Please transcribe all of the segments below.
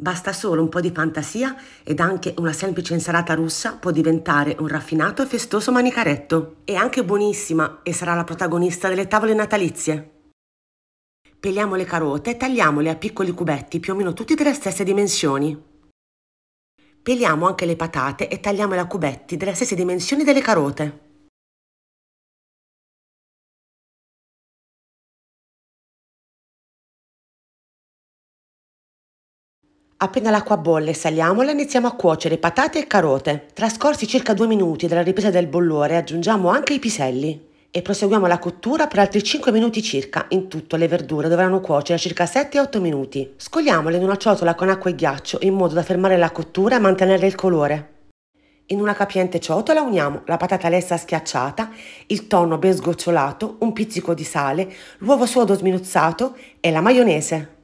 Basta solo un po' di fantasia ed anche una semplice insalata russa può diventare un raffinato e festoso manicaretto. È anche buonissima e sarà la protagonista delle tavole natalizie. Peliamo le carote e tagliamole a piccoli cubetti più o meno tutti delle stesse dimensioni. Peliamo anche le patate e tagliamole a cubetti delle stesse dimensioni delle carote. Appena l'acqua bolle e saliamola iniziamo a cuocere patate e carote. Trascorsi circa due minuti dalla ripresa del bollore aggiungiamo anche i piselli e proseguiamo la cottura per altri 5 minuti circa. In tutto le verdure dovranno cuocere circa 7-8 minuti. Scogliamole in una ciotola con acqua e ghiaccio in modo da fermare la cottura e mantenere il colore. In una capiente ciotola uniamo la patata lessa schiacciata, il tonno ben sgocciolato, un pizzico di sale, l'uovo sodo sminuzzato e la maionese.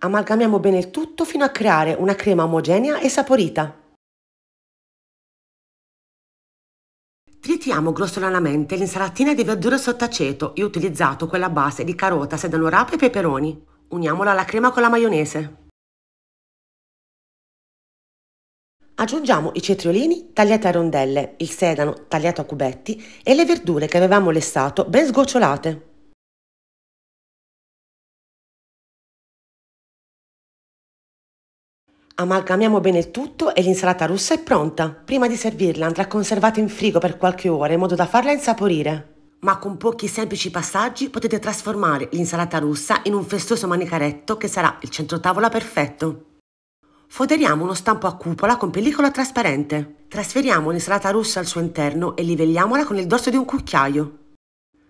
Amalgamiamo bene il tutto fino a creare una crema omogenea e saporita. Tritiamo grossolanamente l'insalatina di verdure sotto aceto. Io ho utilizzato quella base di carota, sedano rapa e peperoni. Uniamola alla crema con la maionese. Aggiungiamo i cetriolini tagliati a rondelle, il sedano tagliato a cubetti e le verdure che avevamo lessato ben sgocciolate. Amalgamiamo bene il tutto e l'insalata russa è pronta. Prima di servirla andrà conservata in frigo per qualche ora in modo da farla insaporire. Ma con pochi semplici passaggi potete trasformare l'insalata russa in un festoso manicaretto che sarà il centrotavola perfetto. Foderiamo uno stampo a cupola con pellicola trasparente. Trasferiamo l'insalata russa al suo interno e livelliamola con il dorso di un cucchiaio.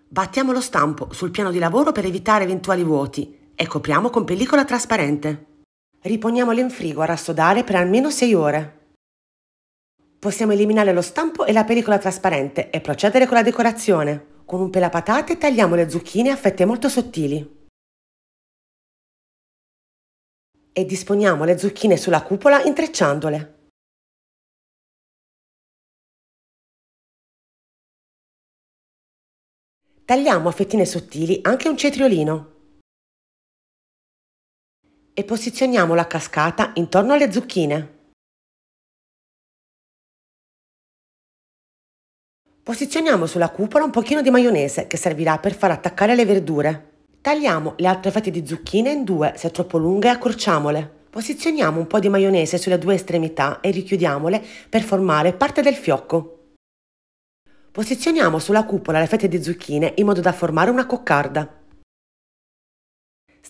Battiamo lo stampo sul piano di lavoro per evitare eventuali vuoti e copriamo con pellicola trasparente. Riponiamolo in frigo a rassodare per almeno 6 ore. Possiamo eliminare lo stampo e la pellicola trasparente e procedere con la decorazione. Con un pelapatate tagliamo le zucchine a fette molto sottili. E disponiamo le zucchine sulla cupola intrecciandole. Tagliamo a fettine sottili anche un cetriolino e posizioniamo la cascata intorno alle zucchine. Posizioniamo sulla cupola un pochino di maionese che servirà per far attaccare le verdure. Tagliamo le altre fette di zucchine in due se troppo lunghe accorciamole. Posizioniamo un po' di maionese sulle due estremità e richiudiamole per formare parte del fiocco. Posizioniamo sulla cupola le fette di zucchine in modo da formare una coccarda.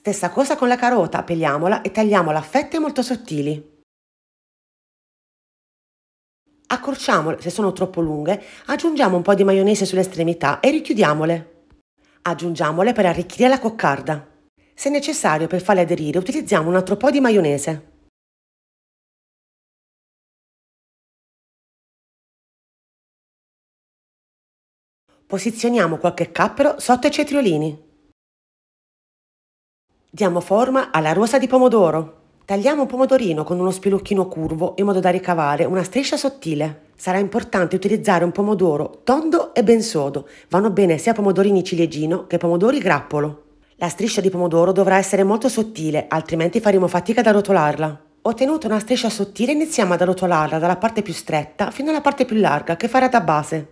Stessa cosa con la carota, peliamola e tagliamola a fette molto sottili. Accorciamole se sono troppo lunghe, aggiungiamo un po' di maionese sulle estremità e richiudiamole. Aggiungiamole per arricchire la coccarda. Se necessario per farle aderire utilizziamo un altro po' di maionese. Posizioniamo qualche cappero sotto i cetriolini. Diamo forma alla rosa di pomodoro. Tagliamo un pomodorino con uno spilocchino curvo in modo da ricavare una striscia sottile. Sarà importante utilizzare un pomodoro tondo e ben sodo. Vanno bene sia pomodorini ciliegino che pomodori grappolo. La striscia di pomodoro dovrà essere molto sottile, altrimenti faremo fatica ad arrotolarla. Ottenuta una striscia sottile iniziamo ad arrotolarla dalla parte più stretta fino alla parte più larga che farà da base.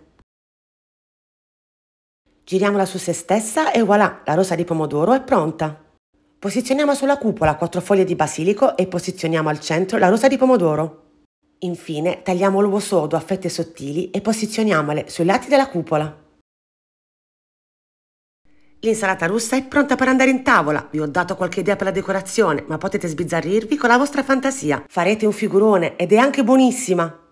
Giriamola su se stessa e voilà, la rosa di pomodoro è pronta. Posizioniamo sulla cupola quattro foglie di basilico e posizioniamo al centro la rosa di pomodoro. Infine tagliamo l'uovo sodo a fette sottili e posizioniamole sui lati della cupola. L'insalata russa è pronta per andare in tavola. Vi ho dato qualche idea per la decorazione, ma potete sbizzarrirvi con la vostra fantasia. Farete un figurone ed è anche buonissima!